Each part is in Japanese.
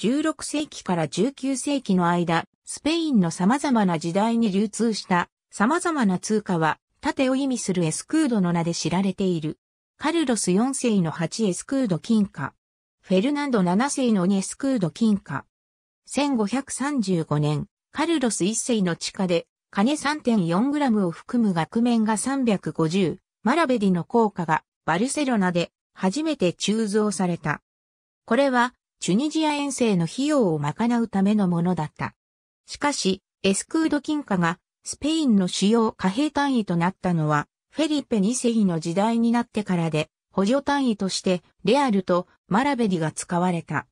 16世紀から19世紀の間、スペインの様々な時代に流通した様々な通貨は、盾を意味するエスクードの名で知られている。カルロス4世の8エスクード金貨。フェルナンド7世の2エスクード金貨。1535年、カルロス1世の地下で、金 3.4g を含む額面が350、マラベディの効果がバルセロナで初めて鋳造された。これはチュニジア遠征の費用を賄うためのものだった。しかし、エスクード金貨がスペインの主要貨幣単位となったのは、フェリペ2世の時代になってからで、補助単位としてレアルとマラベリが使われた。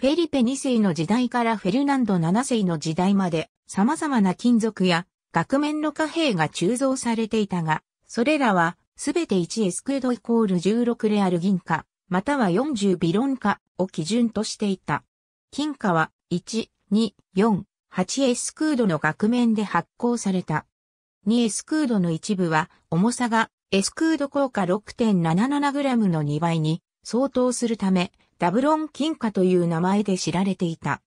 フェリペ2世の時代からフェルナンド7世の時代まで様々な金属や額面の貨幣が鋳造されていたが、それらはすべて1エスクードイコール16レアル銀貨、または40ビロン貨を基準としていた。金貨は1、2、4、8エスクードの額面で発行された。2エスクードの一部は重さがエスクード効果 6.77g の2倍に相当するため、ダブロン金貨という名前で知られていた。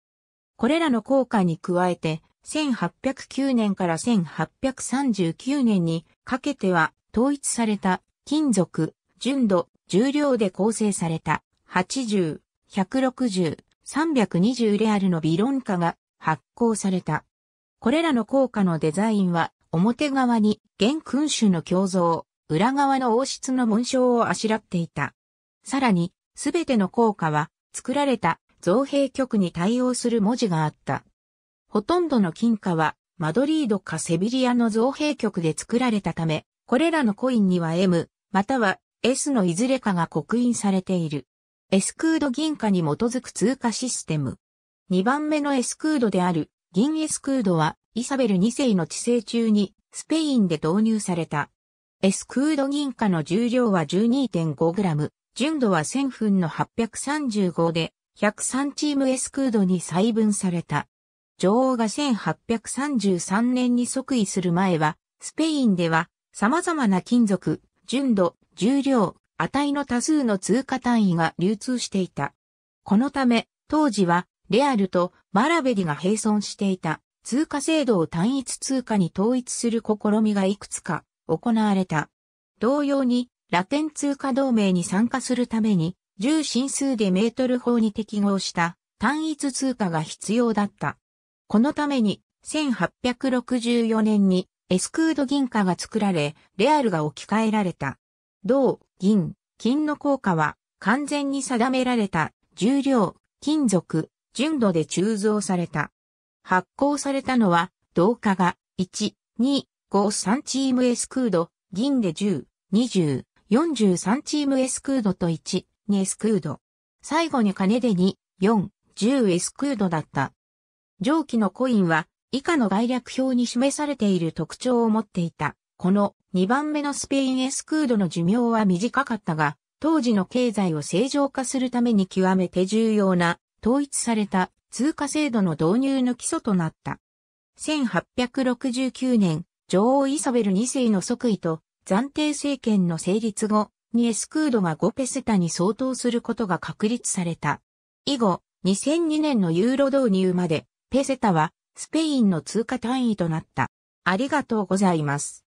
これらの効果に加えて、1809年から1839年にかけては統一された金属、純度、重量で構成された80、160、320レアルのビロンが発行された。これらの硬貨のデザインは、表側に元君主の胸像、裏側の王室の紋章をあしらっていた。さらに、すべての硬貨は、作られた造幣局に対応する文字があった。ほとんどの金貨は、マドリードかセビリアの造幣局で作られたため、これらのコインには M、または S のいずれかが刻印されている。エスクード銀貨に基づく通貨システム。2番目のエスクードである銀エスクードはイサベル2世の治世中にスペインで導入された。エスクード銀貨の重量は 12.5g、純度は1000分の835で103チームエスクードに細分された。女王が1833年に即位する前は、スペインでは様々な金属、純度、重量、値の多数の通貨単位が流通していた。このため、当時は、レアルとマラベリが並存していた通貨制度を単一通貨に統一する試みがいくつか行われた。同様に、ラテン通貨同盟に参加するために、重心数でメートル法に適合した単一通貨が必要だった。このために、1864年にエスクード銀貨が作られ、レアルが置き換えられた。銅、銀、金の効果は完全に定められた重量、金属、純度で鋳造された。発行されたのは銅化が1、2、5、3チーム S クード、銀で10、20、43チーム S クードと1、2 S クード。最後に金で2、4、10 S クードだった。上記のコインは以下の概略表に示されている特徴を持っていた。この2番目のスペインエスクードの寿命は短かったが、当時の経済を正常化するために極めて重要な統一された通貨制度の導入の基礎となった。1869年、女王イサベル2世の即位と暫定政権の成立後にエスクードが5ペセタに相当することが確立された。以後、2002年のユーロ導入まで、ペセタはスペインの通貨単位となった。ありがとうございます。